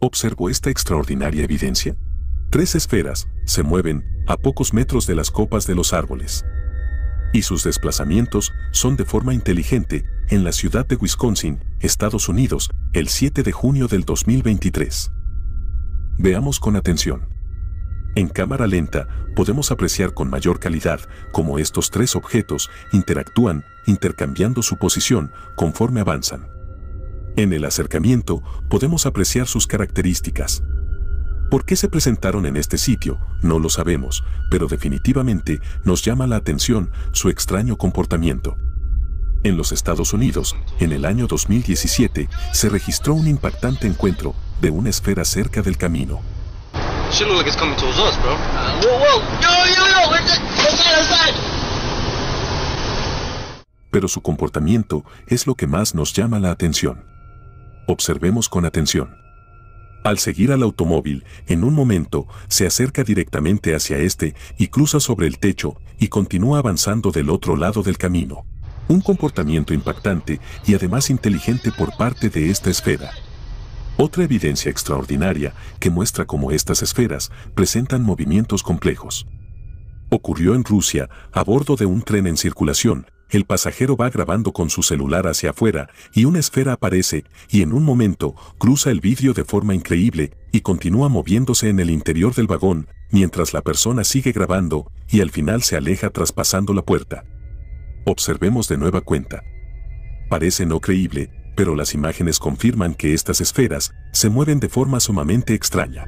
¿Qué esta extraordinaria evidencia? Tres esferas se mueven a pocos metros de las copas de los árboles. Y sus desplazamientos son de forma inteligente en la ciudad de Wisconsin, Estados Unidos, el 7 de junio del 2023. Veamos con atención. En cámara lenta podemos apreciar con mayor calidad cómo estos tres objetos interactúan intercambiando su posición conforme avanzan. En el acercamiento podemos apreciar sus características. ¿Por qué se presentaron en este sitio? No lo sabemos, pero definitivamente nos llama la atención su extraño comportamiento. En los Estados Unidos, en el año 2017, se registró un impactante encuentro de una esfera cerca del camino. Pero su comportamiento es lo que más nos llama la atención. Observemos con atención. Al seguir al automóvil, en un momento, se acerca directamente hacia este y cruza sobre el techo y continúa avanzando del otro lado del camino. Un comportamiento impactante y además inteligente por parte de esta esfera. Otra evidencia extraordinaria que muestra cómo estas esferas presentan movimientos complejos. Ocurrió en Rusia, a bordo de un tren en circulación, el pasajero va grabando con su celular hacia afuera y una esfera aparece y en un momento cruza el vidrio de forma increíble y continúa moviéndose en el interior del vagón mientras la persona sigue grabando y al final se aleja traspasando la puerta. Observemos de nueva cuenta. Parece no creíble, pero las imágenes confirman que estas esferas se mueven de forma sumamente extraña.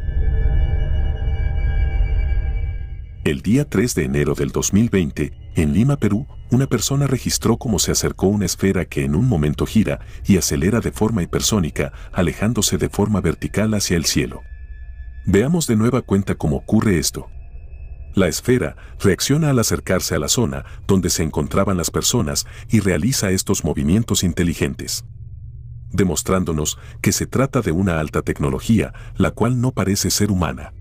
El día 3 de enero del 2020, en Lima, Perú, una persona registró cómo se acercó una esfera que en un momento gira y acelera de forma hipersónica, alejándose de forma vertical hacia el cielo. Veamos de nueva cuenta cómo ocurre esto. La esfera reacciona al acercarse a la zona donde se encontraban las personas y realiza estos movimientos inteligentes demostrándonos que se trata de una alta tecnología, la cual no parece ser humana.